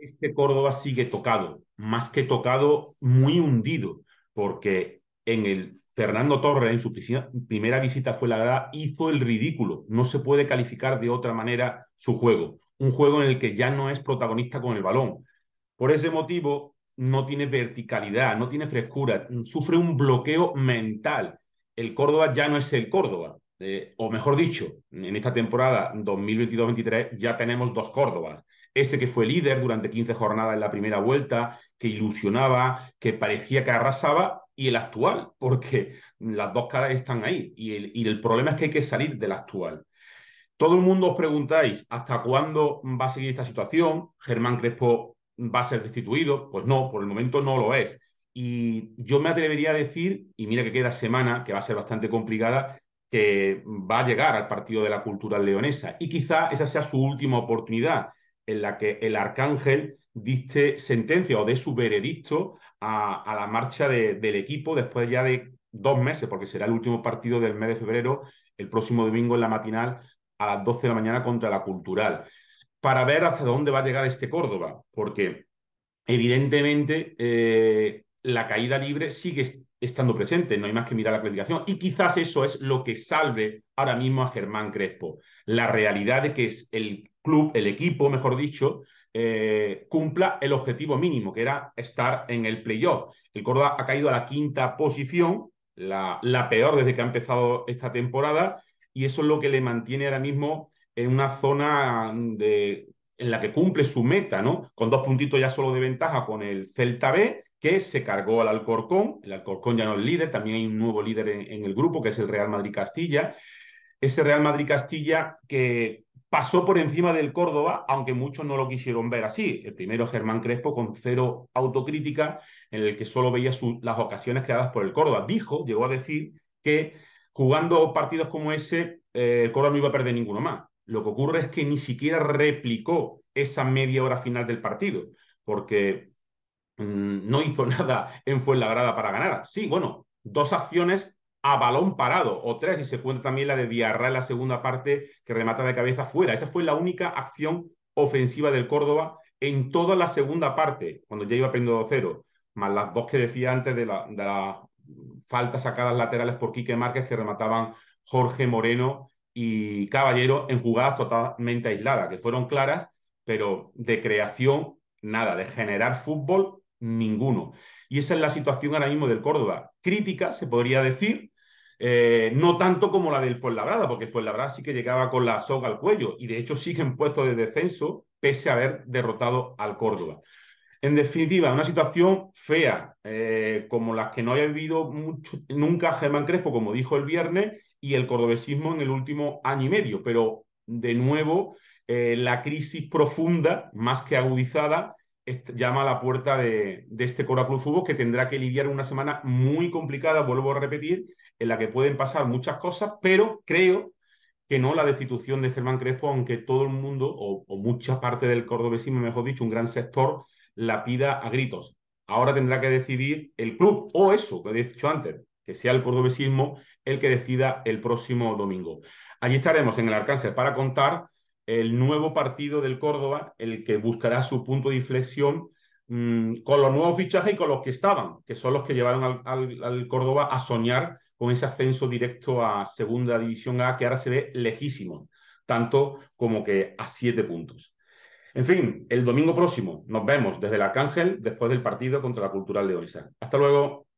este Córdoba sigue tocado, más que tocado, muy hundido, porque en el Fernando Torres, en su primera visita fue la edad, hizo el ridículo. No se puede calificar de otra manera su juego. Un juego en el que ya no es protagonista con el balón. Por ese motivo, no tiene verticalidad, no tiene frescura, sufre un bloqueo mental. El Córdoba ya no es el Córdoba. Eh, o mejor dicho, en esta temporada 2022 2023 ya tenemos dos Córdobas ese que fue líder durante 15 jornadas en la primera vuelta, que ilusionaba, que parecía que arrasaba, y el actual, porque las dos caras están ahí. Y el, y el problema es que hay que salir del actual. Todo el mundo os preguntáis, ¿hasta cuándo va a seguir esta situación? ¿Germán Crespo va a ser destituido? Pues no, por el momento no lo es. Y yo me atrevería a decir, y mira que queda semana, que va a ser bastante complicada, que va a llegar al partido de la cultura leonesa. Y quizá esa sea su última oportunidad en la que el arcángel diste sentencia o de su veredicto a, la marcha del equipo después ya de dos meses, porque será el último partido del mes de febrero, el próximo domingo en la matinal a las 12 de la mañana contra la Cultural, para ver hacia dónde va a llegar este Córdoba, porque evidentemente eh, la caída libre sigue estando presente, no hay más que mirar la clasificación. Y quizás eso es lo que salve ahora mismo a Germán Crespo, la realidad de que es el club, el equipo, mejor dicho, eh, cumpla el objetivo mínimo, que era estar en el playoff. El Córdoba ha caído a la quinta posición, la, la peor desde que ha empezado esta temporada, y eso es lo que le mantiene ahora mismo en una zona de, en la que cumple su meta, ¿no? Con dos puntitos ya solo de ventaja con el Celta B que se cargó al Alcorcón. El Alcorcón ya no es líder, también hay un nuevo líder en, el grupo, que es el Real Madrid Castilla. Ese Real Madrid Castilla que pasó por encima del Córdoba, aunque muchos no lo quisieron ver así. El primero Germán Crespo con cero autocrítica, en el que solo veía las ocasiones creadas por el Córdoba. Dijo, llegó a decir que jugando partidos como ese, eh, el Córdoba no iba a perder ninguno más. Lo que ocurre es que ni siquiera replicó esa media hora final del partido, porque Mm, no hizo nada en Fuenlabrada para ganar. Sí, bueno, dos acciones a balón parado o tres y se cuenta también la de Diarra en la segunda parte que remata de cabeza fuera. Esa fue la única acción ofensiva del Córdoba en toda la segunda parte, cuando ya iba perdiendo 2-0, más las dos que decía antes de, de las faltas sacadas laterales por Quique Márquez que remataban Jorge Moreno y Caballero en jugadas totalmente aisladas, que fueron claras, pero de creación, nada, de generar fútbol, ninguno. Y esa es la situación ahora mismo del Córdoba. Crítica, se podría decir, eh, no tanto como la del Fuenlabrada, porque Fuenlabrada sí que llegaba con la soga al cuello y de hecho sigue en puesto de descenso pese a haber derrotado al Córdoba. En definitiva, una situación fea, eh, como las que no haya vivido mucho, nunca Germán Crespo, como dijo el viernes, y el cordobesismo en el último año y medio. Pero, de nuevo, eh, la crisis profunda, más que agudizada, llama a la puerta de, este Cora que tendrá que lidiar una semana muy complicada, vuelvo a repetir, en la que pueden pasar muchas cosas, pero creo que no la destitución de Germán Crespo, aunque todo el mundo, o, o mucha parte del cordobesismo, mejor dicho, un gran sector, la pida a gritos. Ahora tendrá que decidir el club, o eso que he dicho antes, que sea el cordobesismo el que decida el próximo domingo. Allí estaremos en el Arcángel para contar el nuevo partido del Córdoba, el que buscará su punto de inflexión mm, con los nuevos fichajes y con los que estaban, que son los que llevaron al, Córdoba a soñar con ese ascenso directo a Segunda División A, que ahora se ve lejísimo, tanto como que a siete puntos. En fin, el domingo próximo nos vemos desde el Arcángel después del partido contra la Cultural Leonesa. Hasta luego.